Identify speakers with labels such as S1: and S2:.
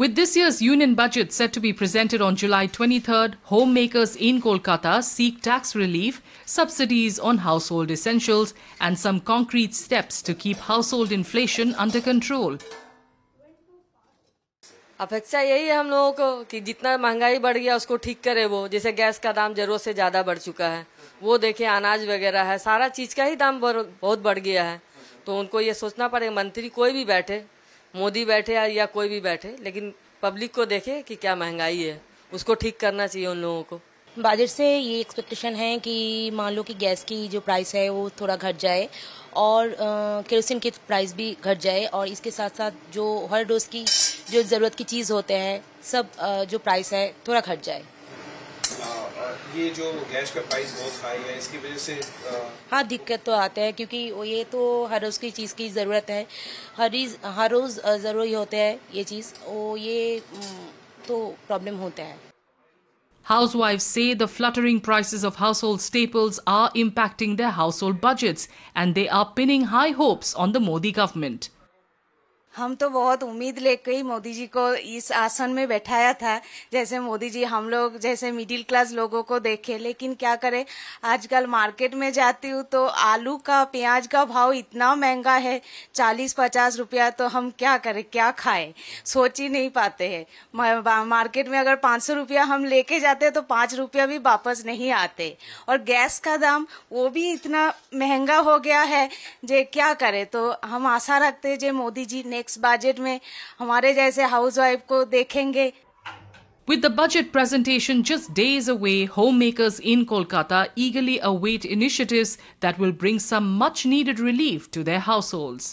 S1: With this year's union budget set to be presented on July 23rd, homemakers in Kolkata seek tax relief, subsidies on household essentials, and some concrete steps to keep household inflation under control.
S2: अपेक्षा यही है हम लोगों को कि जितना महंगाई बढ़ गया उसको ठीक करे वो जैसे गैस का दाम जरूरत से ज़्यादा बढ़ चुका है वो देखे अनाज वगैरह है सारा चीज़ का ही दाम बहुत बढ़ गया है तो उनको ये सोचना पड़ेगा मंत्री कोई भी बैठे मोदी बैठे या कोई भी बैठे लेकिन पब्लिक को देखे कि क्या महंगाई है उसको ठीक करना चाहिए उन लोगों को
S3: बजट से ये एक्सपेक्टेशन है कि मान लो कि गैस की जो प्राइस है वो थोड़ा घट जाए और केरोसिन की प्राइस भी घट जाए और इसके साथ साथ जो हर रोज़ की जो ज़रूरत की चीज़ होते हैं सब आ, जो प्राइस है थोड़ा घट जाए
S1: ये जो गैस का प्राइस बहुत हाई है इसकी वजह से आ...
S3: हाँ दिक्कत तो आता है क्योंकि ये तो हर रोज़ की चीज़ की ज़रूरत है हर हर रोज़ ज़रूरी होता है ये चीज़ और ये तो प्रॉब्लम होता है
S1: Housewives say the fluttering prices of household staples are impacting their household budgets and they are pinning high hopes on the Modi government.
S4: हम तो बहुत उम्मीद लेके ही मोदी जी को इस आसन में बैठाया था जैसे मोदी जी हम लोग जैसे मिडिल क्लास लोगों को देखे लेकिन क्या करें आजकल मार्केट में जाती हूँ तो आलू का प्याज का भाव इतना महंगा है चालीस पचास रुपया तो हम क्या करें क्या खाएं सोच ही नहीं पाते हैं मार्केट में अगर पाँच सौ रुपया हम लेके जाते तो पाँच रुपया भी वापस नहीं आते और गैस का दाम वो भी इतना महंगा हो गया है जे क्या करे तो हम आशा रखते जे मोदी जी ने नेक्स्ट बजट में हमारे जैसे हाउसवाइफ को देखेंगे
S1: With the budget presentation just days away, homemakers in Kolkata eagerly await initiatives that will bring some much needed relief to their households.